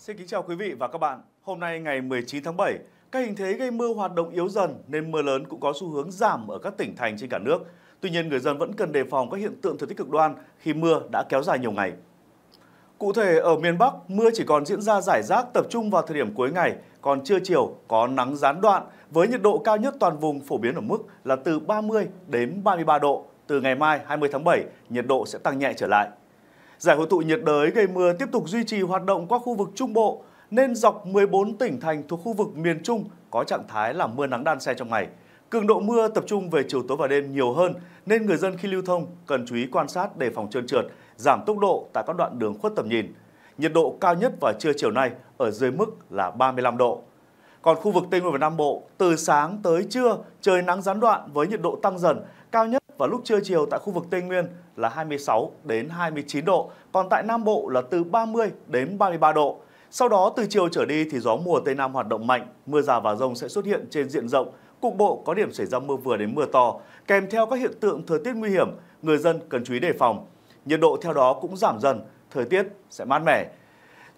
Xin kính chào quý vị và các bạn. Hôm nay ngày 19 tháng 7, các hình thế gây mưa hoạt động yếu dần nên mưa lớn cũng có xu hướng giảm ở các tỉnh thành trên cả nước. Tuy nhiên, người dân vẫn cần đề phòng các hiện tượng thời tiết cực đoan khi mưa đã kéo dài nhiều ngày. Cụ thể, ở miền Bắc, mưa chỉ còn diễn ra rải rác tập trung vào thời điểm cuối ngày, còn trưa chiều có nắng gián đoạn với nhiệt độ cao nhất toàn vùng phổ biến ở mức là từ 30 đến 33 độ. Từ ngày mai 20 tháng 7, nhiệt độ sẽ tăng nhẹ trở lại. Giải hội tụ nhiệt đới gây mưa tiếp tục duy trì hoạt động qua khu vực Trung Bộ, nên dọc 14 tỉnh thành thuộc khu vực miền Trung có trạng thái là mưa nắng đan xe trong ngày. Cường độ mưa tập trung về chiều tối và đêm nhiều hơn, nên người dân khi lưu thông cần chú ý quan sát đề phòng trơn trượt, giảm tốc độ tại các đoạn đường khuất tầm nhìn. Nhiệt độ cao nhất vào trưa chiều nay ở dưới mức là 35 độ. Còn khu vực Tây Nguyên và Nam Bộ, từ sáng tới trưa trời nắng gián đoạn với nhiệt độ tăng dần, cao nhất và lúc trưa chiều tại khu vực Tây Nguyên là 26 đến 29 độ, còn tại Nam Bộ là từ 30 đến 33 độ. Sau đó từ chiều trở đi thì gió mùa Tây Nam hoạt động mạnh, mưa rào và rông sẽ xuất hiện trên diện rộng, cục bộ có điểm xảy ra mưa vừa đến mưa to, kèm theo các hiện tượng thời tiết nguy hiểm, người dân cần chú ý đề phòng. Nhiệt độ theo đó cũng giảm dần, thời tiết sẽ mát mẻ.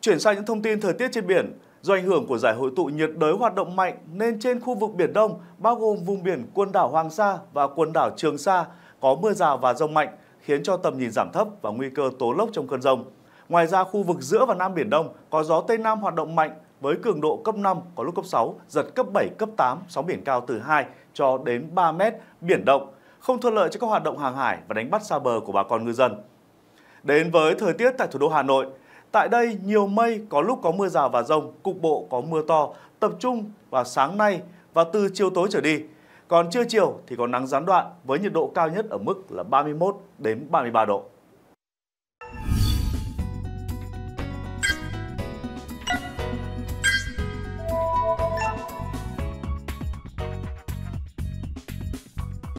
Chuyển sang những thông tin thời tiết trên biển, Do ảnh hưởng của giải hội tụ nhiệt đới hoạt động mạnh nên trên khu vực Biển Đông, bao gồm vùng biển quần đảo Hoàng Sa và quần đảo Trường Sa, có mưa rào và rông mạnh, khiến cho tầm nhìn giảm thấp và nguy cơ tố lốc trong cơn rông. Ngoài ra, khu vực giữa và Nam Biển Đông có gió Tây Nam hoạt động mạnh với cường độ cấp 5, có lúc cấp 6, giật cấp 7, cấp 8, sóng biển cao từ 2 cho đến 3 mét, biển động, không thuận lợi cho các hoạt động hàng hải và đánh bắt xa bờ của bà con ngư dân. Đến với thời tiết tại thủ đô Hà Nội, Tại đây, nhiều mây, có lúc có mưa rào và rông, cục bộ có mưa to, tập trung vào sáng nay và từ chiều tối trở đi. Còn trưa chiều thì có nắng gián đoạn với nhiệt độ cao nhất ở mức là 31 đến 33 độ.